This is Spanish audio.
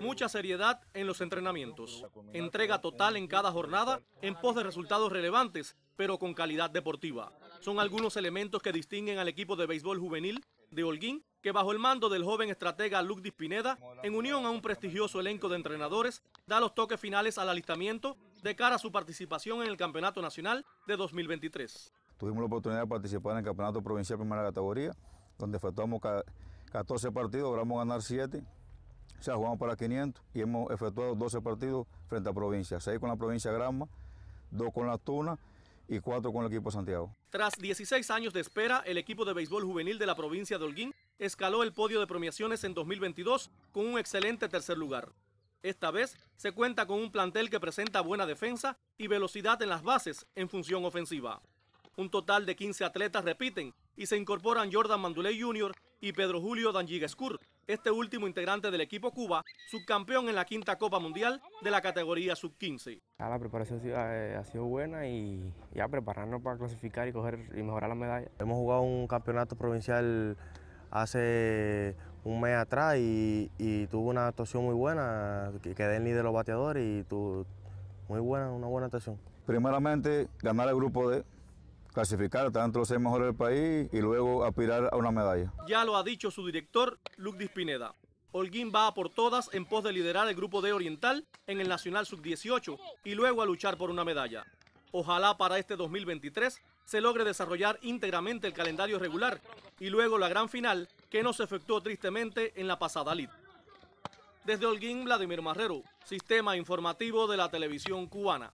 Mucha seriedad en los entrenamientos, entrega total en cada jornada en pos de resultados relevantes, pero con calidad deportiva. Son algunos elementos que distinguen al equipo de béisbol juvenil de Holguín, que bajo el mando del joven estratega Luc Pineda, en unión a un prestigioso elenco de entrenadores, da los toques finales al alistamiento de cara a su participación en el Campeonato Nacional de 2023. Tuvimos la oportunidad de participar en el Campeonato Provincial Primera Categoría, donde efectuamos 14 partidos, logramos ganar 7 o sea, jugamos para 500 y hemos efectuado 12 partidos frente a provincia. 6 con la provincia Granma, 2 con la Tuna y 4 con el equipo Santiago. Tras 16 años de espera, el equipo de béisbol juvenil de la provincia de Holguín escaló el podio de premiaciones en 2022 con un excelente tercer lugar. Esta vez se cuenta con un plantel que presenta buena defensa y velocidad en las bases en función ofensiva. Un total de 15 atletas repiten y se incorporan Jordan Manduley Jr. y Pedro Julio Danjigescur, este último integrante del equipo Cuba, subcampeón en la quinta Copa Mundial de la categoría sub-15. La preparación eh, ha sido buena y ya prepararnos para clasificar y y mejorar la medalla. Hemos jugado un campeonato provincial hace un mes atrás y, tuvo una actuación muy buena, quedé el líder de los bateadores y tuvo muy buena, una buena actuación. Primeramente, ganar el grupo D, clasificar, tanto entre los seis mejores del país y luego aspirar a una medalla. Ya lo ha dicho su director, Luc Dispineda. Holguín va a por todas en pos de liderar el grupo D Oriental en el Nacional Sub-18 y luego a luchar por una medalla. Ojalá para este 2023 se logre desarrollar íntegramente el calendario regular y luego la gran final que no se efectuó tristemente en la pasada LID. Desde Holguín, Vladimir Marrero, Sistema Informativo de la Televisión Cubana.